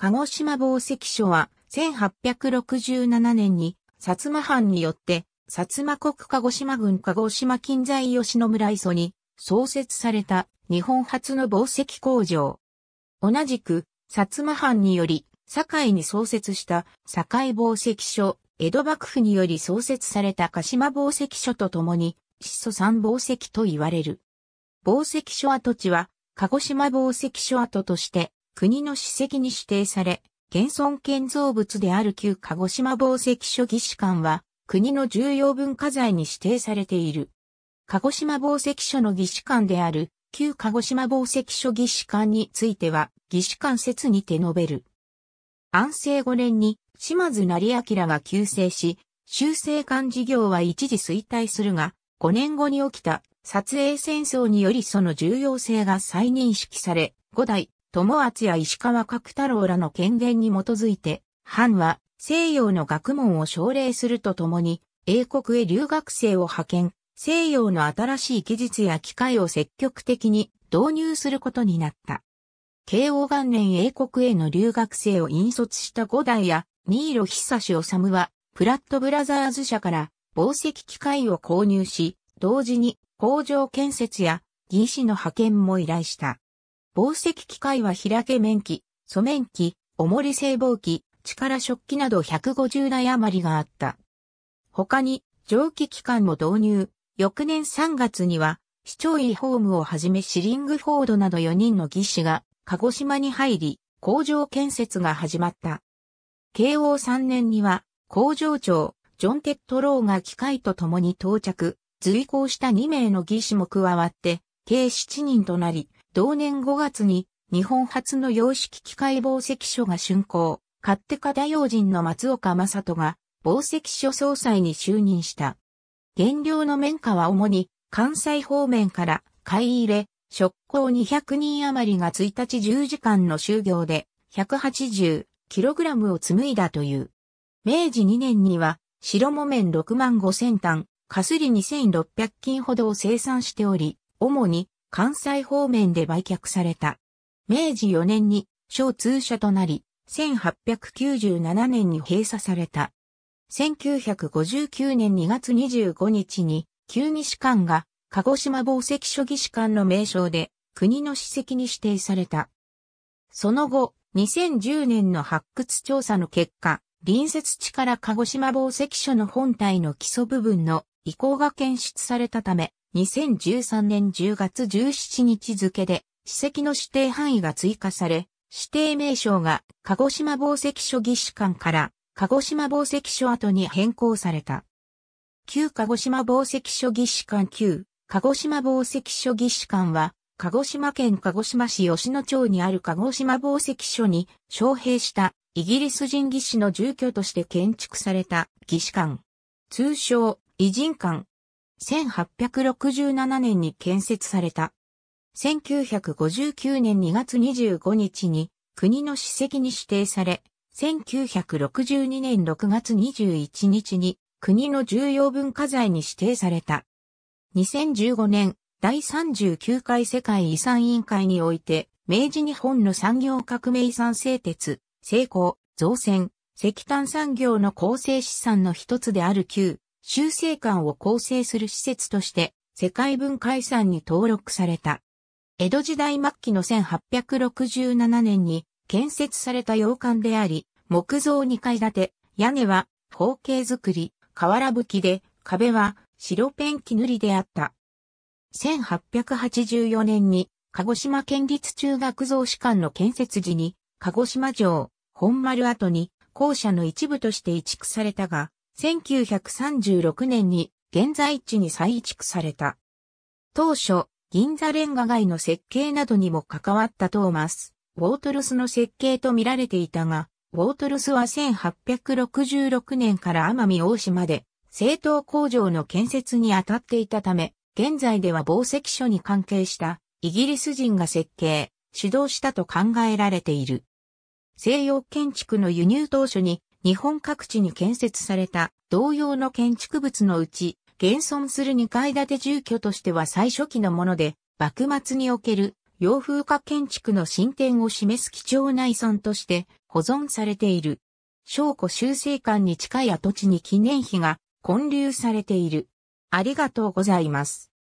鹿児島紡績所は、1867年に、薩摩藩によって、薩摩国鹿児島郡鹿児島近在吉野村磯に創設された日本初の紡績工場。同じく、薩摩藩により、堺に創設した堺紡績所、江戸幕府により創設された鹿島紡績所とともに、始祖三紡績と言われる。紡績所跡地は、鹿児島紡績所跡として、国の史跡に指定され、現存建造物である旧鹿児島紡績所技師館は、国の重要文化財に指定されている。鹿児島紡績所の技師館である、旧鹿児島紡績所技師館については、技師館説にて述べる。安政5年に、島津成明が急逝し、修正館事業は一時衰退するが、5年後に起きた、撮影戦争によりその重要性が再認識され、5代、友厚や石川角太郎らの権限に基づいて、藩は西洋の学問を奨励するとともに、英国へ留学生を派遣、西洋の新しい技術や機械を積極的に導入することになった。慶応元年英国への留学生を引率した五代や新色久志治は、プラットブラザーズ社から紡績機械を購入し、同時に工場建設や技師の派遣も依頼した。宝石機械は開け面機、素面機、重り製紡機、力食器など150台余りがあった。他に、蒸気機関も導入。翌年3月には、市長医ホームをはじめシリングフォードなど4人の技師が鹿児島に入り、工場建設が始まった。慶応3年には、工場長、ジョン・テッドローが機械と共に到着、随行した2名の技師も加わって、計7人となり、同年5月に日本初の洋式機械防石所が竣工、勝手家大用人の松岡正人が防石所総裁に就任した。原料の綿花は主に関西方面から買い入れ、職工200人余りが1日10時間の就業で 180kg を紡いだという。明治2年には白木綿6万5千単、かすり2600斤ほどを生産しており、主に関西方面で売却された。明治4年に小通社となり、1897年に閉鎖された。1959年2月25日に、旧技士官が鹿児島紡石所技士官の名称で国の史跡に指定された。その後、2010年の発掘調査の結果、隣接地から鹿児島紡石所の本体の基礎部分の意向が検出されたため、2013年10月17日付で、史跡の指定範囲が追加され、指定名称が鹿児島宝石所技師館から鹿児島宝石所跡に変更された。旧鹿児島宝石所技師館旧鹿児島宝石所技師館は、鹿児島県鹿児島市吉野町にある鹿児島宝石所に招聘したイギリス人技師の住居として建築された技師館。通称偉人館。1867年に建設された。1959年2月25日に国の史跡に指定され、1962年6月21日に国の重要文化財に指定された。2015年、第39回世界遺産委員会において、明治日本の産業革命遺産製鉄、成功、造船、石炭産業の構成資産の一つである旧、修正館を構成する施設として世界文化遺産に登録された。江戸時代末期の1867年に建設された洋館であり、木造2階建て、屋根は方形作り、瓦吹きで、壁は白ペンキ塗りであった。1884年に鹿児島県立中学造士館の建設時に鹿児島城、本丸跡に校舎の一部として移築されたが、1936年に現在地に再移築された。当初、銀座レンガ街の設計などにも関わったトーマス、ウォートルスの設計と見られていたが、ウォートルスは1866年から奄美大島で、製党工場の建設に当たっていたため、現在では紡石所に関係したイギリス人が設計、指導したと考えられている。西洋建築の輸入当初に日本各地に建設された同様の建築物のうち、現存する2階建て住居としては最初期のもので、幕末における洋風化建築の進展を示す貴重な遺存として保存されている。証拠修正館に近い跡地に記念碑が建立されている。ありがとうございます。